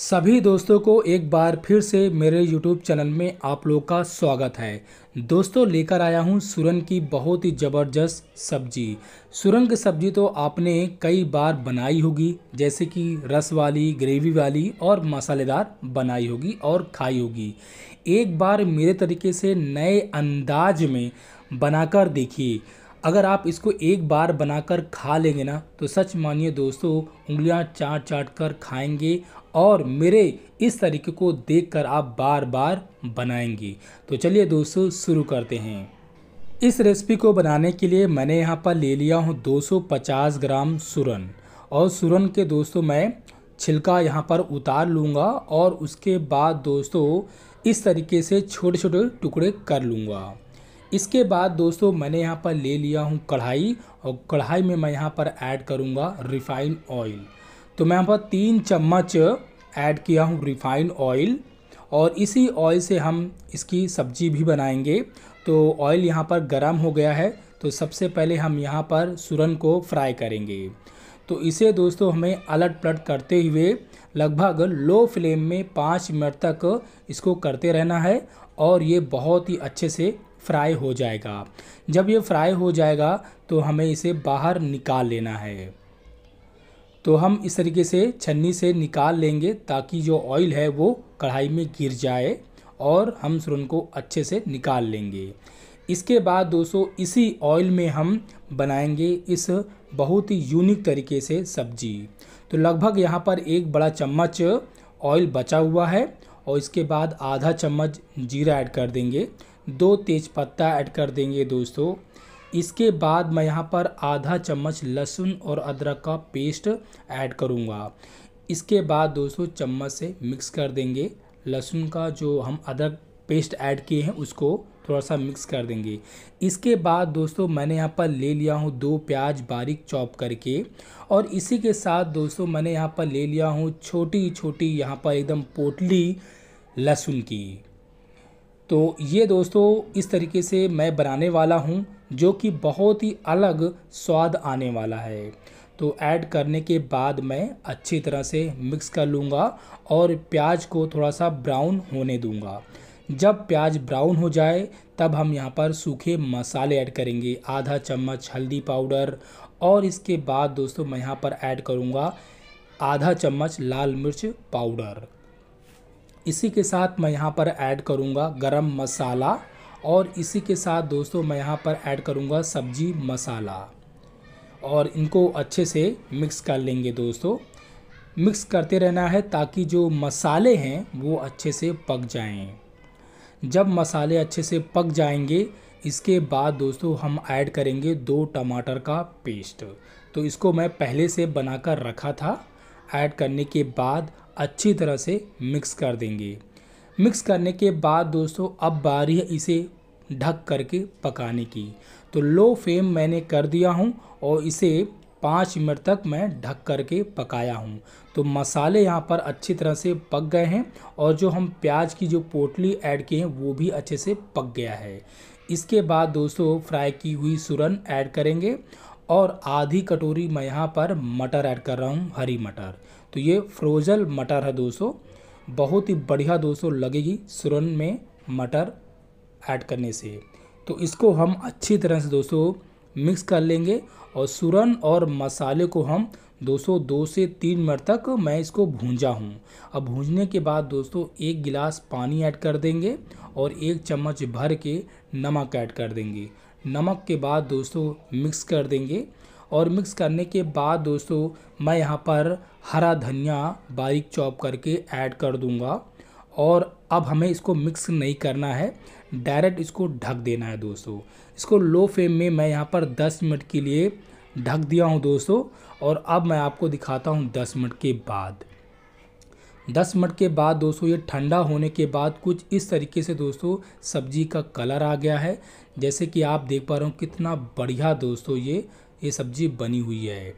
सभी दोस्तों को एक बार फिर से मेरे YouTube चैनल में आप लोग का स्वागत है दोस्तों लेकर आया हूँ सुरन की बहुत ही ज़बरदस्त सब्जी सुरन की सब्जी तो आपने कई बार बनाई होगी जैसे कि रस वाली ग्रेवी वाली और मसालेदार बनाई होगी और खाई होगी एक बार मेरे तरीके से नए अंदाज में बनाकर देखिए अगर आप इसको एक बार बनाकर खा लेंगे ना तो सच मानिए दोस्तों उंगलियां चाट चाट कर खाएंगे और मेरे इस तरीके को देखकर आप बार बार बनाएंगे तो चलिए दोस्तों शुरू करते हैं इस रेसिपी को बनाने के लिए मैंने यहाँ पर ले लिया हूँ 250 ग्राम सुरन और सुरन के दोस्तों मैं छिलका यहाँ पर उतार लूँगा और उसके बाद दोस्तों इस तरीके से छोटे छोटे टुकड़े कर लूँगा इसके बाद दोस्तों मैंने यहाँ पर ले लिया हूँ कढ़ाई और कढ़ाई में मैं यहाँ पर ऐड करूँगा रिफाइन ऑयल तो मैं यहाँ पर तीन चम्मच ऐड किया हूँ रिफाइन ऑयल और इसी ऑयल से हम इसकी सब्जी भी बनाएंगे तो ऑयल यहाँ पर गर्म हो गया है तो सबसे पहले हम यहाँ पर सुरन को फ्राई करेंगे तो इसे दोस्तों हमें अलट पलट करते हुए लगभग लो फ्लेम में पाँच मिनट तक इसको करते रहना है और ये बहुत ही अच्छे से फ्राई हो जाएगा जब ये फ्राई हो जाएगा तो हमें इसे बाहर निकाल लेना है तो हम इस तरीके से छन्नी से निकाल लेंगे ताकि जो ऑयल है वो कढ़ाई में गिर जाए और हम सुरन को अच्छे से निकाल लेंगे इसके बाद दोस्तों इसी ऑयल में हम बनाएंगे इस बहुत ही यूनिक तरीके से सब्जी तो लगभग यहाँ पर एक बड़ा चम्मच ऑयल बचा हुआ है और इसके बाद आधा चम्मच जीरा ऐड कर देंगे दो तेज़पत्ता ऐड कर देंगे दोस्तों इसके बाद मैं यहाँ पर आधा चम्मच लहसुन और अदरक का पेस्ट ऐड करूँगा इसके बाद दोस्तों चम्मच से मिक्स कर देंगे लहसुन का जो हम अदरक पेस्ट ऐड किए हैं उसको थोड़ा सा मिक्स कर देंगे इसके बाद दोस्तों मैंने यहाँ पर ले लिया हूँ दो प्याज बारीक चॉप करके और इसी के साथ दोस्तों मैंने यहाँ पर ले लिया हूँ छोटी छोटी यहाँ पर एकदम पोटली लहसुन की तो ये दोस्तों इस तरीके से मैं बनाने वाला हूँ जो कि बहुत ही अलग स्वाद आने वाला है तो ऐड करने के बाद मैं अच्छी तरह से मिक्स कर लूँगा और प्याज को थोड़ा सा ब्राउन होने दूँगा जब प्याज ब्राउन हो जाए तब हम यहाँ पर सूखे मसाले ऐड करेंगे आधा चम्मच हल्दी पाउडर और इसके बाद दोस्तों मैं यहाँ पर ऐड करूँगा आधा चम्मच लाल मिर्च पाउडर इसी के साथ मैं यहाँ पर ऐड करूँगा गरम मसाला और इसी के साथ दोस्तों मैं यहाँ पर ऐड करूँगा सब्जी मसाला और इनको अच्छे से मिक्स कर लेंगे दोस्तों मिक्स करते रहना है ताकि जो मसाले हैं वो अच्छे से पक जाएं जब मसाले अच्छे से पक जाएंगे इसके बाद दोस्तों हम ऐड करेंगे दो टमाटर का पेस्ट तो इसको मैं पहले से बनाकर रखा था ऐड करने के बाद अच्छी तरह से मिक्स कर देंगे मिक्स करने के बाद दोस्तों अब बारी है इसे ढक करके पकाने की तो लो फ्लेम मैंने कर दिया हूँ और इसे पाँच मिनट तक मैं ढक करके पकाया हूँ तो मसाले यहाँ पर अच्छी तरह से पक गए हैं और जो हम प्याज की जो पोटली ऐड किए हैं वो भी अच्छे से पक गया है इसके बाद दोस्तों फ्राई की हुई सुरन ऐड करेंगे और आधी कटोरी मैं यहाँ पर मटर ऐड कर रहा हूँ हरी मटर तो ये फ्रोजल मटर है दोस्तों बहुत ही बढ़िया दोस्तों लगेगी सुरन में मटर ऐड करने से तो इसको हम अच्छी तरह से दोस्तों मिक्स कर लेंगे और सुरन और मसाले को हम दोस्तों दो से तीन मिनट तक मैं इसको भूंजा हूँ अब भूंजने के बाद दोस्तों एक गिलास पानी ऐड कर देंगे और एक चम्मच भर के नमक ऐड कर देंगे नमक के बाद दोस्तों मिक्स कर देंगे और मिक्स करने के बाद दोस्तों मैं यहाँ पर हरा धनिया बारीक चॉप करके ऐड कर दूँगा और अब हमें इसको मिक्स नहीं करना है डायरेक्ट इसको ढक देना है दोस्तों इसको लो फ्लेम में मैं यहाँ पर 10 मिनट के लिए ढक दिया हूँ दोस्तों और अब मैं आपको दिखाता हूँ 10 मिनट के बाद दस मिनट के बाद दोस्तों ये ठंडा होने के बाद कुछ इस तरीके से दोस्तों सब्जी का कलर आ गया है जैसे कि आप देख पा रहे हो कितना बढ़िया दोस्तों ये ये सब्जी बनी हुई है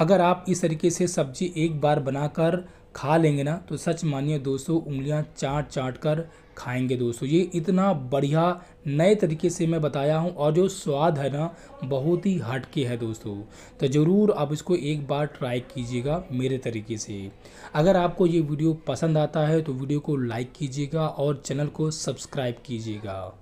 अगर आप इस तरीके से सब्जी एक बार बनाकर खा लेंगे ना तो सच मानिए दोस्तों उंगलियां चाट चाट कर खाएंगे दोस्तों ये इतना बढ़िया नए तरीके से मैं बताया हूँ और जो स्वाद है ना बहुत ही हटके है दोस्तों तो ज़रूर आप इसको एक बार ट्राई कीजिएगा मेरे तरीके से अगर आपको ये वीडियो पसंद आता है तो वीडियो को लाइक कीजिएगा और चैनल को सब्सक्राइब कीजिएगा